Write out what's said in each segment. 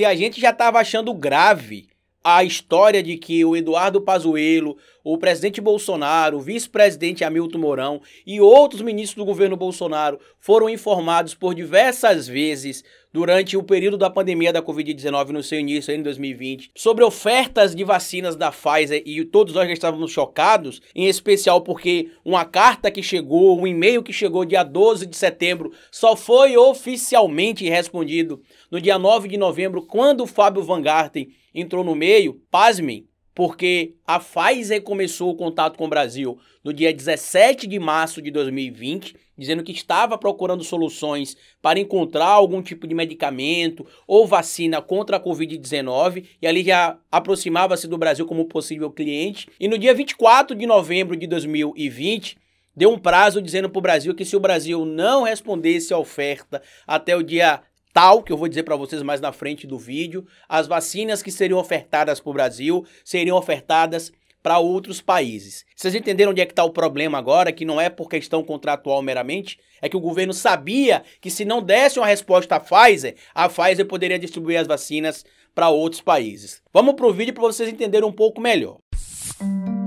Se a gente já estava achando grave a história de que o Eduardo Pazuello, o presidente Bolsonaro, o vice-presidente Hamilton Mourão e outros ministros do governo Bolsonaro foram informados por diversas vezes durante o período da pandemia da Covid-19 no seu início em 2020 sobre ofertas de vacinas da Pfizer e todos nós já estávamos chocados, em especial porque uma carta que chegou, um e-mail que chegou dia 12 de setembro só foi oficialmente respondido no dia 9 de novembro quando o Fábio Van Garten entrou no meio, pasmem, porque a Pfizer começou o contato com o Brasil no dia 17 de março de 2020, dizendo que estava procurando soluções para encontrar algum tipo de medicamento ou vacina contra a Covid-19, e ali já aproximava-se do Brasil como possível cliente. E no dia 24 de novembro de 2020, deu um prazo dizendo para o Brasil que se o Brasil não respondesse à oferta até o dia tal, que eu vou dizer para vocês mais na frente do vídeo, as vacinas que seriam ofertadas para o Brasil seriam ofertadas para outros países. Vocês entenderam onde é que está o problema agora, que não é por questão contratual meramente, é que o governo sabia que se não desse uma resposta à Pfizer, a Pfizer poderia distribuir as vacinas para outros países. Vamos para o vídeo para vocês entenderem um pouco melhor. Música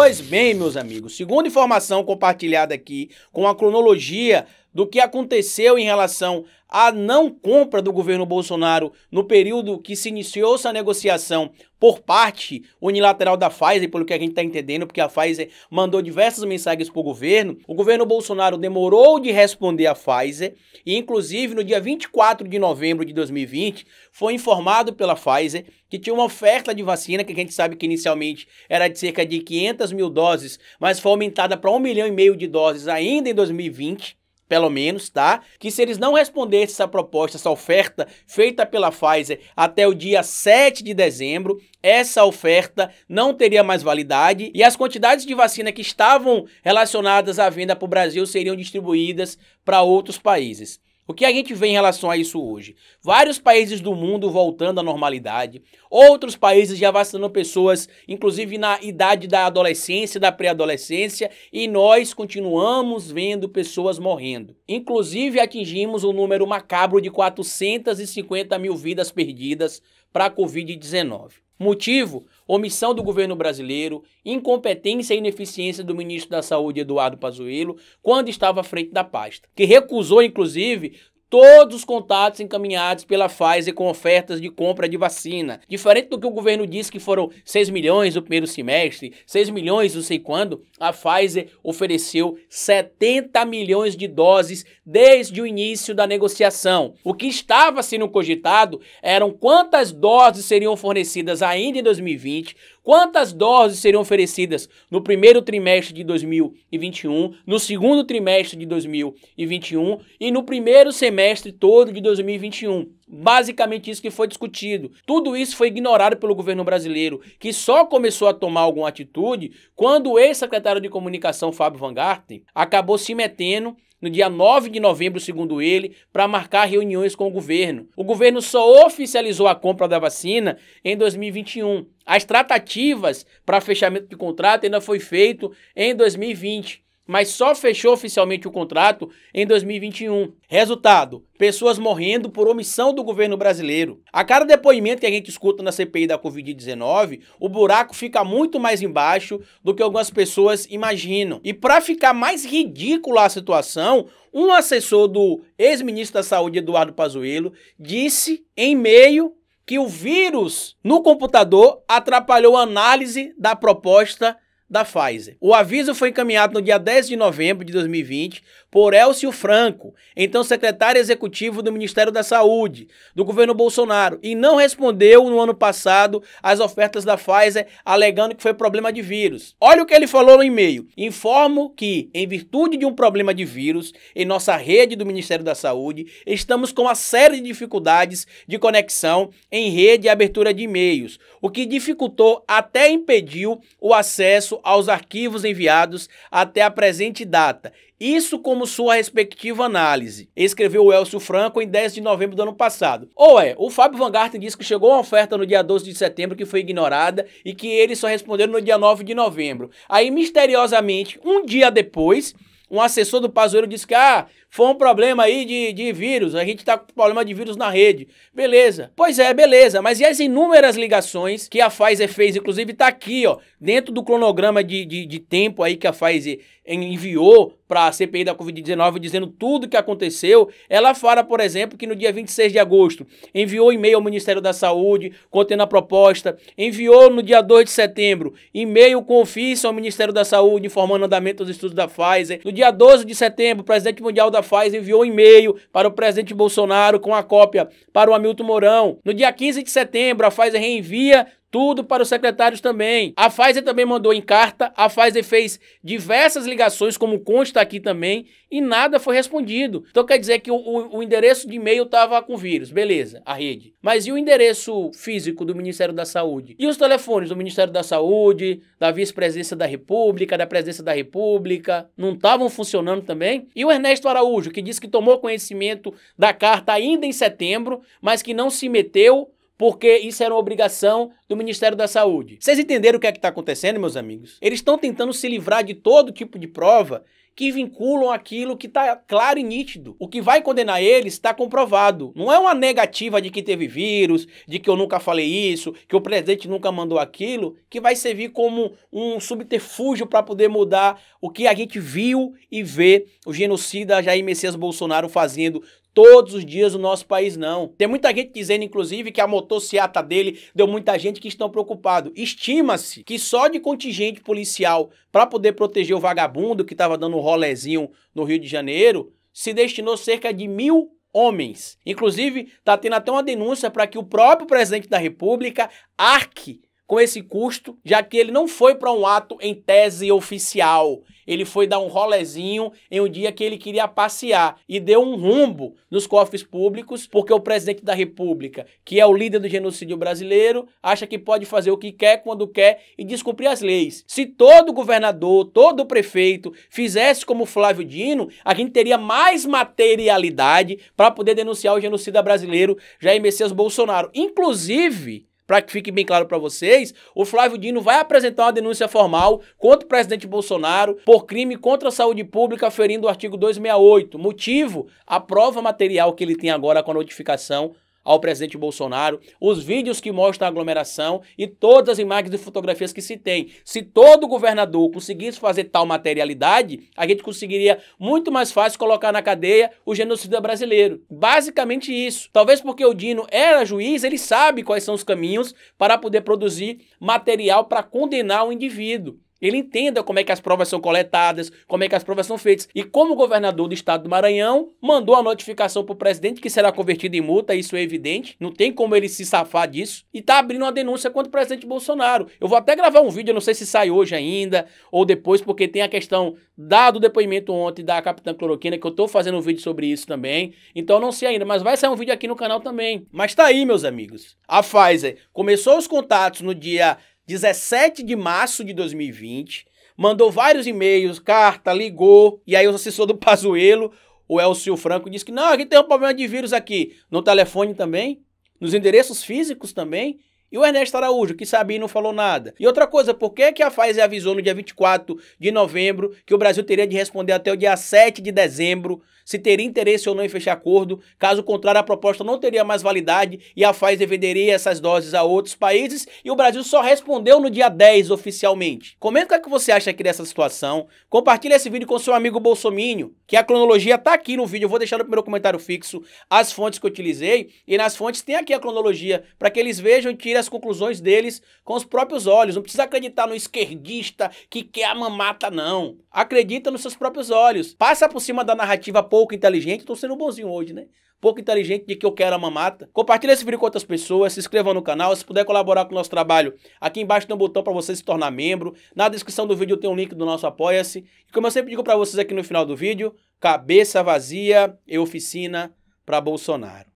Pois bem, meus amigos, segundo informação compartilhada aqui com a cronologia do que aconteceu em relação a não compra do governo Bolsonaro no período que se iniciou essa negociação por parte unilateral da Pfizer, pelo que a gente está entendendo, porque a Pfizer mandou diversas mensagens para o governo. O governo Bolsonaro demorou de responder à Pfizer e, inclusive, no dia 24 de novembro de 2020, foi informado pela Pfizer que tinha uma oferta de vacina, que a gente sabe que inicialmente era de cerca de 500 mil doses, mas foi aumentada para 1 milhão e meio de doses ainda em 2020 pelo menos, tá? Que se eles não respondessem essa proposta, essa oferta feita pela Pfizer até o dia 7 de dezembro, essa oferta não teria mais validade e as quantidades de vacina que estavam relacionadas à venda para o Brasil seriam distribuídas para outros países. O que a gente vê em relação a isso hoje? Vários países do mundo voltando à normalidade, outros países já vacinando pessoas, inclusive na idade da adolescência, da pré-adolescência, e nós continuamos vendo pessoas morrendo. Inclusive atingimos o um número macabro de 450 mil vidas perdidas para a Covid-19. Motivo: omissão do governo brasileiro, incompetência e ineficiência do ministro da Saúde Eduardo Pazuello quando estava à frente da pasta, que recusou inclusive todos os contatos encaminhados pela Pfizer com ofertas de compra de vacina. Diferente do que o governo disse que foram 6 milhões no primeiro semestre, 6 milhões não sei quando, a Pfizer ofereceu 70 milhões de doses desde o início da negociação. O que estava sendo cogitado eram quantas doses seriam fornecidas ainda em 2020, Quantas doses seriam oferecidas no primeiro trimestre de 2021, no segundo trimestre de 2021 e no primeiro semestre todo de 2021? Basicamente isso que foi discutido. Tudo isso foi ignorado pelo governo brasileiro, que só começou a tomar alguma atitude quando o ex-secretário de comunicação Fábio Van Garten acabou se metendo no dia 9 de novembro, segundo ele, para marcar reuniões com o governo. O governo só oficializou a compra da vacina em 2021. As tratativas para fechamento de contrato ainda foi feito em 2020 mas só fechou oficialmente o contrato em 2021. Resultado: pessoas morrendo por omissão do governo brasileiro. A cada depoimento que a gente escuta na CPI da Covid-19, o buraco fica muito mais embaixo do que algumas pessoas imaginam. E para ficar mais ridícula a situação, um assessor do ex-ministro da Saúde, Eduardo Pazuello, disse em meio que o vírus no computador atrapalhou a análise da proposta da Pfizer. O aviso foi encaminhado no dia 10 de novembro de 2020 por Elcio Franco, então secretário executivo do Ministério da Saúde do governo Bolsonaro, e não respondeu no ano passado às ofertas da Pfizer, alegando que foi problema de vírus. Olha o que ele falou no e-mail: informo que, em virtude de um problema de vírus em nossa rede do Ministério da Saúde, estamos com uma série de dificuldades de conexão em rede e abertura de e-mails, o que dificultou até impediu o acesso aos arquivos enviados até a presente data, isso como sua respectiva análise, escreveu o Elcio Franco em 10 de novembro do ano passado. Ou é, o Fábio Van Garten disse que chegou uma oferta no dia 12 de setembro que foi ignorada e que eles só responderam no dia 9 de novembro. Aí, misteriosamente, um dia depois, um assessor do Pazuello disse que ah, foi um problema aí de, de vírus, a gente tá com problema de vírus na rede. Beleza. Pois é, beleza. Mas e as inúmeras ligações que a Pfizer fez, inclusive tá aqui, ó, dentro do cronograma de, de, de tempo aí que a Pfizer enviou para a CPI da Covid-19 dizendo tudo o que aconteceu. Ela fala, por exemplo, que no dia 26 de agosto enviou e-mail ao Ministério da Saúde contendo a proposta, enviou no dia 2 de setembro e-mail com ofício ao Ministério da Saúde informando o andamento dos estudos da Pfizer. No dia 12 de setembro, o presidente mundial da Faz enviou um e-mail para o presidente Bolsonaro com a cópia para o Hamilton Mourão. No dia 15 de setembro, a Faz reenvia tudo para os secretários também. A Pfizer também mandou em carta, a Pfizer fez diversas ligações, como consta aqui também, e nada foi respondido. Então quer dizer que o, o, endereço de e-mail estava com vírus, beleza, a rede. Mas e o endereço físico do Ministério da Saúde? E os telefones do Ministério da Saúde, da Vice-Presidência da República, da Presidência da República, não estavam funcionando também? E o Ernesto Araújo, que disse que tomou conhecimento da carta ainda em setembro, mas que não se meteu porque isso era uma obrigação do Ministério da Saúde. Vocês entenderam o que é que está acontecendo, meus amigos? Eles estão tentando se livrar de todo tipo de prova que vinculam aquilo que está claro e nítido. O que vai condenar eles está comprovado. Não é uma negativa de que teve vírus, de que eu nunca falei isso, que o presidente nunca mandou aquilo, que vai servir como um subterfúgio para poder mudar o que a gente viu e vê o genocida Jair Messias Bolsonaro fazendo todos os dias o nosso país, não. Tem muita gente dizendo, inclusive, que a motocicleta dele deu muita gente que estão preocupado. Estima-se que só de contingente policial para poder proteger o vagabundo que estava dando um rolezinho no Rio de Janeiro, se destinou cerca de mil homens. Inclusive, está tendo até uma denúncia para que o próprio presidente da República arque com esse custo, já que ele não foi para um ato em tese oficial. Ele foi dar um rolezinho em um dia que ele queria passear e deu um rumbo nos cofres públicos, porque o presidente da República, que é o líder do genocídio brasileiro, acha que pode fazer o que quer, quando quer e descumprir as leis. Se todo governador, todo prefeito fizesse como Flávio Dino, a gente teria mais materialidade para poder denunciar o genocida brasileiro Jair Messias Bolsonaro. Inclusive, para que fique bem claro para vocês, o Flávio Dino vai apresentar uma denúncia formal contra o presidente Bolsonaro por crime contra a saúde pública ferindo o artigo 268. Motivo: a prova material que ele tem agora com a notificação ao presidente Bolsonaro, os vídeos que mostram a aglomeração e todas as imagens e fotografias que se tem. Se todo governador conseguisse fazer tal materialidade, a gente conseguiria muito mais fácil colocar na cadeia o genocida brasileiro. Basicamente isso. Talvez porque o Dino era juiz, ele sabe quais são os caminhos para poder produzir material para condenar o indivíduo ele entenda como é que as provas são coletadas, como é que as provas são feitas. E como o governador do estado do Maranhão mandou a notificação para o presidente que será convertida em multa, isso é evidente, não tem como ele se safar disso, e está abrindo uma denúncia contra o presidente Bolsonaro. Eu vou até gravar um vídeo, não sei se sai hoje ainda ou depois, porque tem a questão dado o depoimento ontem da capitã Cloroquina, que eu estou fazendo um vídeo sobre isso também, então não sei ainda, mas vai sair um vídeo aqui no canal também. Mas tá aí, meus amigos. A Pfizer começou os contatos no dia 17 de março de 2020, mandou vários e-mails, carta, ligou, e aí o assessor do Pazuello, o Elcio Franco, disse que não, aqui tem um problema de vírus aqui, no telefone também, nos endereços físicos também, e o Ernesto Araújo, que sabia e não falou nada. E outra coisa, por que, que a Pfizer avisou no dia 24 de novembro que o Brasil teria de responder até o dia 7 de dezembro se teria interesse ou não em fechar acordo? Caso contrário, a proposta não teria mais validade e a Pfizer venderia essas doses a outros países e o Brasil só respondeu no dia 10 oficialmente. Comenta o é que você acha aqui dessa situação. Compartilha esse vídeo com seu amigo Bolsominho, que a cronologia tá aqui no vídeo. Eu vou deixar no primeiro comentário fixo as fontes que eu utilizei e nas fontes tem aqui a cronologia para que eles vejam e tirem as conclusões deles com os próprios olhos. Não precisa acreditar no esquerdista que quer a mamata, não. Acredita nos seus próprios olhos. Passa por cima da narrativa pouco inteligente. Estou sendo bonzinho hoje, né? Pouco inteligente de que eu quero a mamata. Compartilhe esse vídeo com outras pessoas, se inscreva no canal. Se puder colaborar com o nosso trabalho, aqui embaixo tem um botão para você se tornar membro. Na descrição do vídeo tem um link do nosso Apoia-se. E como eu sempre digo para vocês aqui no final do vídeo, cabeça vazia e oficina para Bolsonaro.